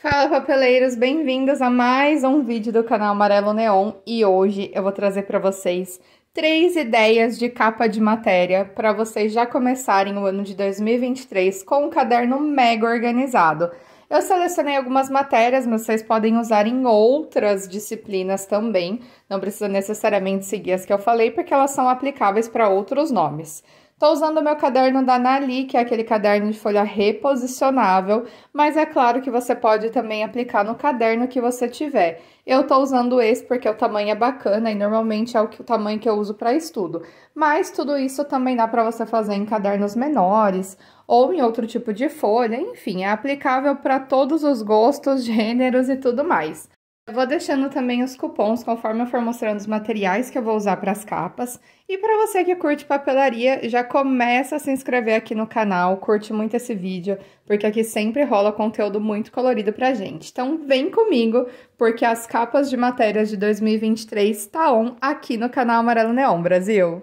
Fala papeleiros, bem-vindos a mais um vídeo do canal Amarelo Neon e hoje eu vou trazer para vocês três ideias de capa de matéria para vocês já começarem o ano de 2023 com um caderno mega organizado. Eu selecionei algumas matérias, mas vocês podem usar em outras disciplinas também. Não precisa necessariamente seguir as que eu falei, porque elas são aplicáveis para outros nomes. Estou usando o meu caderno da Nali, que é aquele caderno de folha reposicionável, mas é claro que você pode também aplicar no caderno que você tiver. Eu estou usando esse porque o tamanho é bacana e normalmente é o, que, o tamanho que eu uso para estudo. Mas tudo isso também dá para você fazer em cadernos menores ou em outro tipo de folha, enfim, é aplicável para todos os gostos, gêneros e tudo mais. Eu vou deixando também os cupons conforme eu for mostrando os materiais que eu vou usar para as capas. E para você que curte papelaria, já começa a se inscrever aqui no canal, curte muito esse vídeo, porque aqui sempre rola conteúdo muito colorido pra gente. Então vem comigo, porque as capas de matérias de 2023 tá on aqui no canal Amarelo Neon Brasil.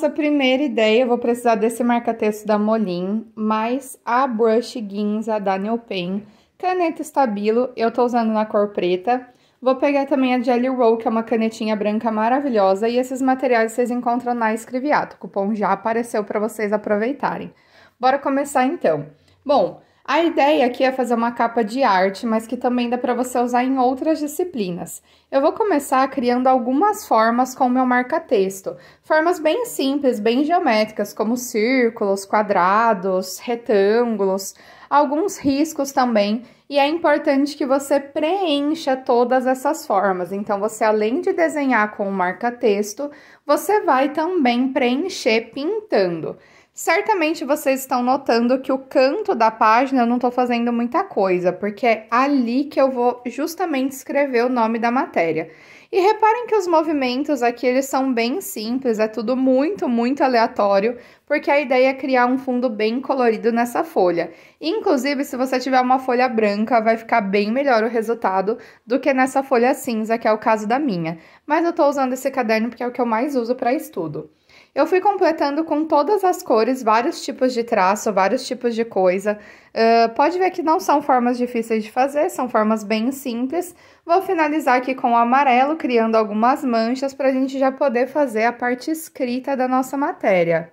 nossa primeira ideia, eu vou precisar desse marca-texto da Molin, mais a brush guinza da Pen, caneta Stabilo, eu tô usando na cor preta. Vou pegar também a Jelly Roll, que é uma canetinha branca maravilhosa, e esses materiais vocês encontram na Escreviato, o cupom já apareceu para vocês aproveitarem. Bora começar então. Bom, a ideia aqui é fazer uma capa de arte, mas que também dá para você usar em outras disciplinas. Eu vou começar criando algumas formas com o meu marca-texto. Formas bem simples, bem geométricas, como círculos, quadrados, retângulos, alguns riscos também. E é importante que você preencha todas essas formas. Então, você além de desenhar com o marca-texto, você vai também preencher pintando. Certamente vocês estão notando que o canto da página eu não estou fazendo muita coisa, porque é ali que eu vou justamente escrever o nome da matéria. E reparem que os movimentos aqui eles são bem simples, é tudo muito, muito aleatório, porque a ideia é criar um fundo bem colorido nessa folha. Inclusive, se você tiver uma folha branca, vai ficar bem melhor o resultado do que nessa folha cinza, que é o caso da minha. Mas eu estou usando esse caderno porque é o que eu mais uso para estudo. Eu fui completando com todas as cores, vários tipos de traço, vários tipos de coisa. Uh, pode ver que não são formas difíceis de fazer, são formas bem simples. Vou finalizar aqui com o amarelo, criando algumas manchas para a gente já poder fazer a parte escrita da nossa matéria.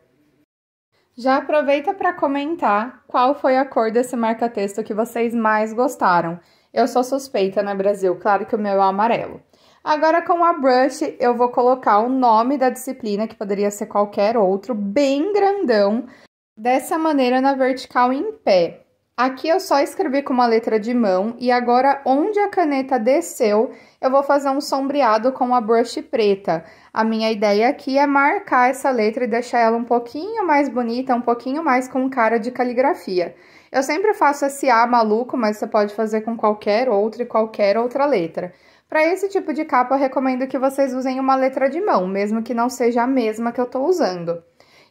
Já aproveita para comentar qual foi a cor desse marca-texto que vocês mais gostaram. Eu sou suspeita, né, Brasil? Claro que o meu é o amarelo. Agora, com a brush, eu vou colocar o nome da disciplina, que poderia ser qualquer outro, bem grandão, dessa maneira na vertical em pé. Aqui eu só escrevi com uma letra de mão e agora onde a caneta desceu, eu vou fazer um sombreado com a brush preta. A minha ideia aqui é marcar essa letra e deixar ela um pouquinho mais bonita, um pouquinho mais com cara de caligrafia. Eu sempre faço esse A maluco, mas você pode fazer com qualquer outra e qualquer outra letra. Para esse tipo de capa, eu recomendo que vocês usem uma letra de mão, mesmo que não seja a mesma que eu estou usando.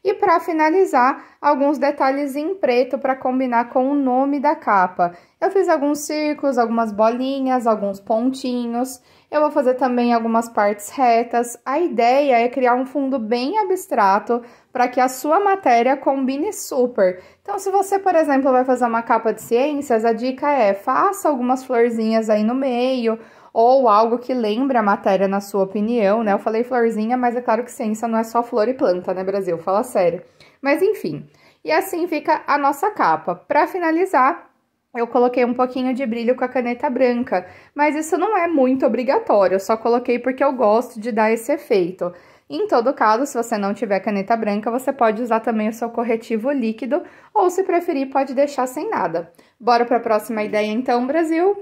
E para finalizar, alguns detalhes em preto para combinar com o nome da capa. Eu fiz alguns círculos, algumas bolinhas, alguns pontinhos. Eu vou fazer também algumas partes retas. A ideia é criar um fundo bem abstrato para que a sua matéria combine super. Então, se você, por exemplo, vai fazer uma capa de ciências, a dica é faça algumas florzinhas aí no meio ou algo que lembra a matéria na sua opinião, né? Eu falei florzinha, mas é claro que ciência não é só flor e planta, né, Brasil? Fala sério. Mas enfim. E assim fica a nossa capa. Para finalizar, eu coloquei um pouquinho de brilho com a caneta branca, mas isso não é muito obrigatório, eu só coloquei porque eu gosto de dar esse efeito. Em todo caso, se você não tiver caneta branca, você pode usar também o seu corretivo líquido, ou se preferir, pode deixar sem nada. Bora para a próxima ideia então, Brasil?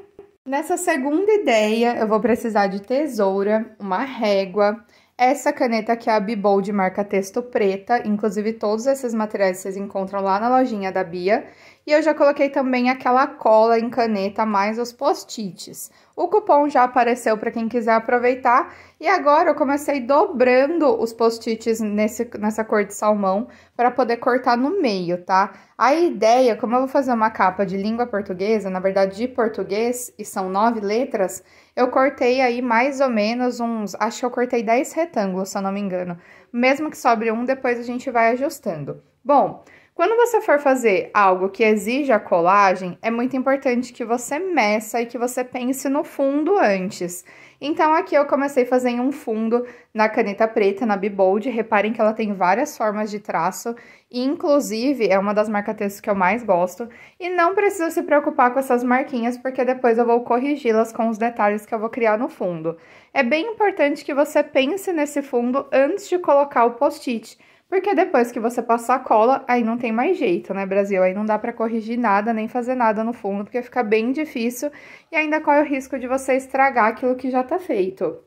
Nessa segunda ideia, eu vou precisar de tesoura, uma régua, essa caneta que é a Bibol de marca texto preta, inclusive todos esses materiais vocês encontram lá na lojinha da Bia, e eu já coloquei também aquela cola em caneta mais os post-its. O cupom já apareceu para quem quiser aproveitar. E agora eu comecei dobrando os post-its nessa cor de salmão para poder cortar no meio, tá? A ideia, como eu vou fazer uma capa de língua portuguesa, na verdade de português, e são nove letras, eu cortei aí mais ou menos uns, acho que eu cortei dez retângulos, se eu não me engano. Mesmo que sobre um, depois a gente vai ajustando. Bom, quando você for fazer algo que exija colagem, é muito importante que você meça e que você pense no fundo antes. Então, aqui eu comecei fazendo um fundo na caneta preta, na Bibold. Reparem que ela tem várias formas de traço, e inclusive é uma das marca-textos que eu mais gosto. E não precisa se preocupar com essas marquinhas, porque depois eu vou corrigi-las com os detalhes que eu vou criar no fundo. É bem importante que você pense nesse fundo antes de colocar o post-it, porque depois que você passar a cola, aí não tem mais jeito, né, Brasil? Aí não dá para corrigir nada, nem fazer nada no fundo, porque fica bem difícil e ainda corre o risco de você estragar aquilo que já tá feito.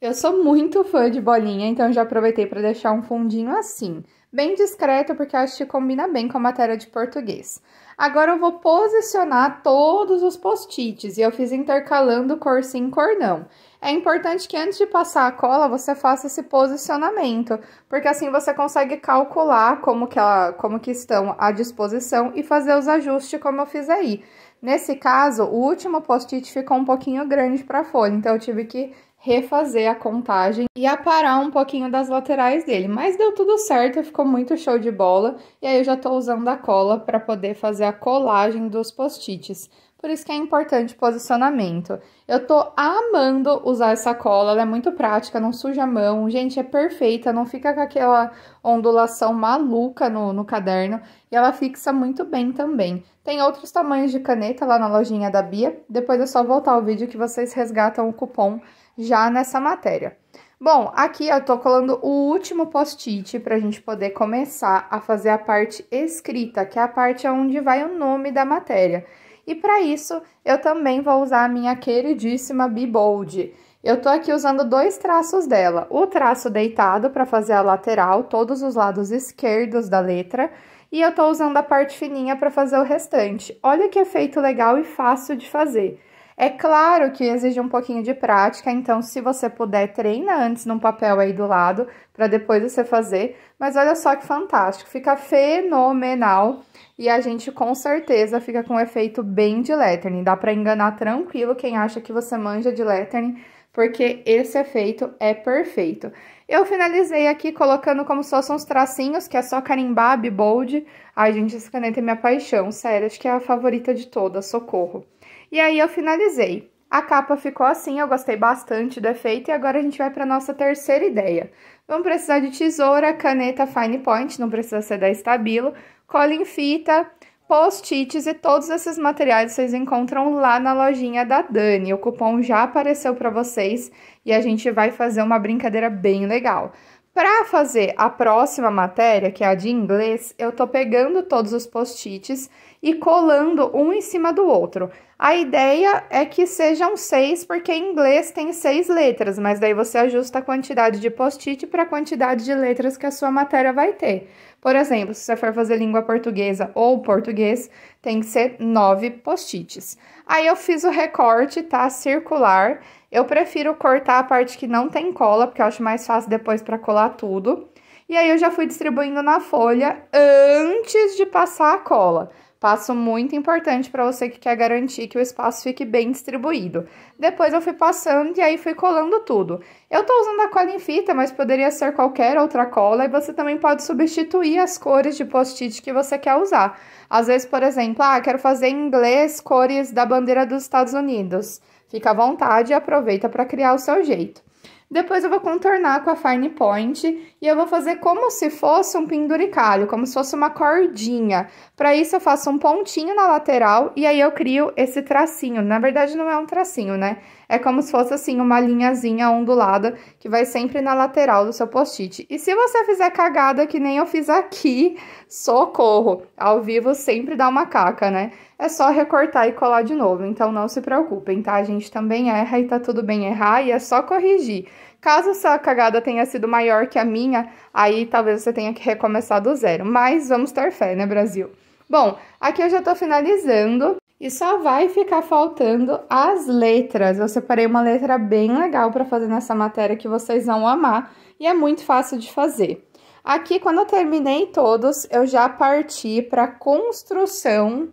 Eu sou muito fã de bolinha, então já aproveitei para deixar um fundinho assim bem discreto, porque acho que combina bem com a matéria de português. Agora eu vou posicionar todos os post-its e eu fiz intercalando cor sim, cor não. É importante que antes de passar a cola, você faça esse posicionamento, porque assim você consegue calcular como que, ela, como que estão à disposição e fazer os ajustes como eu fiz aí. Nesse caso, o último post-it ficou um pouquinho grande para a folha, então eu tive que refazer a contagem e aparar um pouquinho das laterais dele. Mas deu tudo certo, ficou muito show de bola. E aí eu já tô usando a cola para poder fazer a colagem dos post-its. Por isso que é importante posicionamento. Eu tô amando usar essa cola, ela é muito prática, não suja a mão. Gente, é perfeita, não fica com aquela ondulação maluca no, no caderno. E ela fixa muito bem também. Tem outros tamanhos de caneta lá na lojinha da Bia. Depois é só voltar o vídeo que vocês resgatam o cupom já nessa matéria. Bom, aqui eu tô colando o último post-it pra gente poder começar a fazer a parte escrita, que é a parte onde vai o nome da matéria. E para isso, eu também vou usar a minha queridíssima Bold. Eu tô aqui usando dois traços dela. O traço deitado para fazer a lateral, todos os lados esquerdos da letra. E eu tô usando a parte fininha para fazer o restante. Olha que efeito legal e fácil de fazer. É claro que exige um pouquinho de prática, então se você puder, treina antes num papel aí do lado, para depois você fazer. Mas olha só que fantástico, fica fenomenal e a gente com certeza fica com um efeito bem de lettering. Dá para enganar tranquilo quem acha que você manja de lettering, porque esse efeito é perfeito. Eu finalizei aqui colocando como se fossem uns tracinhos, que é só carimbar, bold. Ai, gente, essa caneta é minha paixão, sério, acho que é a favorita de todas, socorro. E aí eu finalizei. A capa ficou assim, eu gostei bastante do efeito e agora a gente vai para nossa terceira ideia. Vamos precisar de tesoura, caneta fine point, não precisa ser da Estabilo, cola em fita, post-its e todos esses materiais vocês encontram lá na lojinha da Dani. O cupom já apareceu para vocês e a gente vai fazer uma brincadeira bem legal. Para fazer a próxima matéria, que é a de inglês, eu tô pegando todos os post-its e colando um em cima do outro. A ideia é que sejam seis, porque em inglês tem seis letras, mas daí você ajusta a quantidade de post-it para a quantidade de letras que a sua matéria vai ter. Por exemplo, se você for fazer língua portuguesa ou português, tem que ser nove post-its. Aí eu fiz o recorte, tá? Circular. Eu prefiro cortar a parte que não tem cola, porque eu acho mais fácil depois para colar tudo. E aí eu já fui distribuindo na folha antes de passar a cola. Passo muito importante para você que quer garantir que o espaço fique bem distribuído. Depois eu fui passando e aí fui colando tudo. Eu estou usando a cola em fita, mas poderia ser qualquer outra cola e você também pode substituir as cores de post-it que você quer usar. Às vezes, por exemplo, ah, quero fazer em inglês cores da bandeira dos Estados Unidos. Fica à vontade e aproveita para criar o seu jeito. Depois eu vou contornar com a fine point e eu vou fazer como se fosse um penduricalho, como se fosse uma cordinha. Para isso eu faço um pontinho na lateral e aí eu crio esse tracinho. Na verdade não é um tracinho, né? é como se fosse assim uma linhazinha ondulada que vai sempre na lateral do seu post-it. E se você fizer cagada que nem eu fiz aqui, socorro! Ao vivo sempre dá uma caca, né? É só recortar e colar de novo, então não se preocupem, tá? A gente também erra e tá tudo bem errar e é só corrigir. Caso essa cagada tenha sido maior que a minha, aí talvez você tenha que recomeçar do zero, mas vamos ter fé, né, Brasil? Bom, aqui eu já tô finalizando e só vai ficar faltando as letras. Eu separei uma letra bem legal para fazer nessa matéria que vocês vão amar e é muito fácil de fazer. Aqui, quando eu terminei todos, eu já parti para construção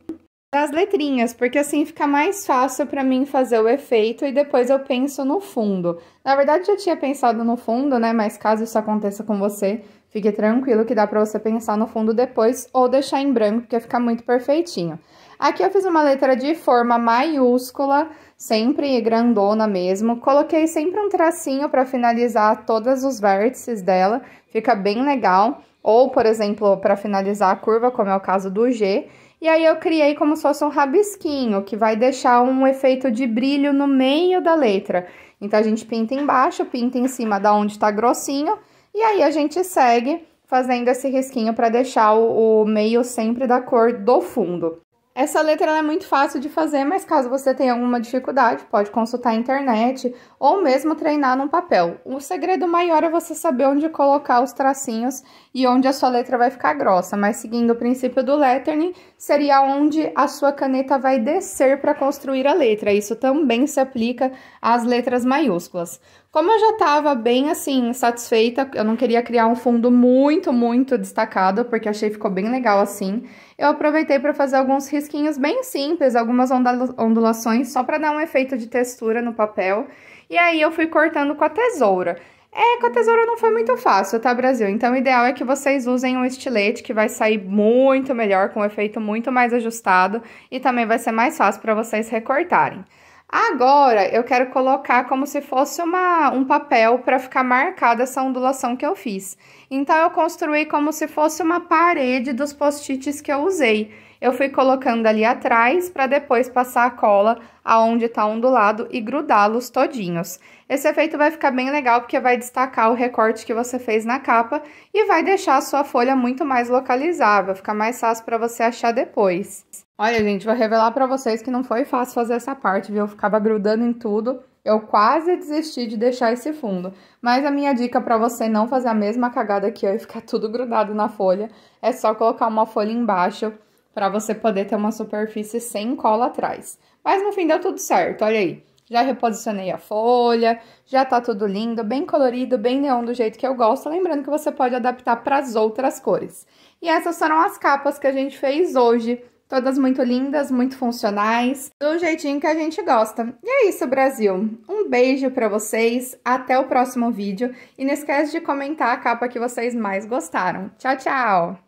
das letrinhas, porque assim fica mais fácil para mim fazer o efeito e depois eu penso no fundo. Na verdade, já tinha pensado no fundo, né? Mas caso isso aconteça com você, fique tranquilo que dá para você pensar no fundo depois ou deixar em branco, porque fica muito perfeitinho. Aqui eu fiz uma letra de forma maiúscula, sempre grandona mesmo. Coloquei sempre um tracinho para finalizar todos os vértices dela, fica bem legal. Ou, por exemplo, para finalizar a curva, como é o caso do G. E aí eu criei como se fosse um rabisquinho, que vai deixar um efeito de brilho no meio da letra. Então, a gente pinta embaixo, pinta em cima da onde está grossinho, e aí a gente segue fazendo esse risquinho para deixar o, o meio sempre da cor do fundo. Essa letra é muito fácil de fazer, mas caso você tenha alguma dificuldade, pode consultar a internet ou mesmo treinar num papel. O segredo maior é você saber onde colocar os tracinhos e onde a sua letra vai ficar grossa, mas seguindo o princípio do lettering, seria onde a sua caneta vai descer para construir a letra. Isso também se aplica às letras maiúsculas. Como eu já estava bem assim, satisfeita, eu não queria criar um fundo muito, muito destacado, porque achei que ficou bem legal assim. Eu aproveitei para fazer alguns risquinhos bem simples, algumas ondulações, só para dar um efeito de textura no papel. E aí eu fui cortando com a tesoura. É, com a tesoura não foi muito fácil, tá, Brasil? Então, o ideal é que vocês usem um estilete que vai sair muito melhor, com um efeito muito mais ajustado e também vai ser mais fácil para vocês recortarem. Agora eu quero colocar como se fosse uma, um papel para ficar marcada essa ondulação que eu fiz. Então eu construí como se fosse uma parede dos post-its que eu usei. Eu fui colocando ali atrás para depois passar a cola aonde está ondulado e grudá-los todinhos. Esse efeito vai ficar bem legal porque vai destacar o recorte que você fez na capa e vai deixar a sua folha muito mais localizável, fica mais fácil para você achar depois. Olha, gente, vou revelar para vocês que não foi fácil fazer essa parte, viu? Eu ficava grudando em tudo. Eu quase desisti de deixar esse fundo. Mas a minha dica para você não fazer a mesma cagada aqui e ficar tudo grudado na folha é só colocar uma folha embaixo para você poder ter uma superfície sem cola atrás. Mas no fim deu tudo certo, olha aí. Já reposicionei a folha, já tá tudo lindo, bem colorido, bem neon do jeito que eu gosto, lembrando que você pode adaptar para as outras cores. E essas foram as capas que a gente fez hoje. Todas muito lindas, muito funcionais, do jeitinho que a gente gosta. E é isso, Brasil! Um beijo para vocês, até o próximo vídeo e não esquece de comentar a capa que vocês mais gostaram. Tchau, tchau!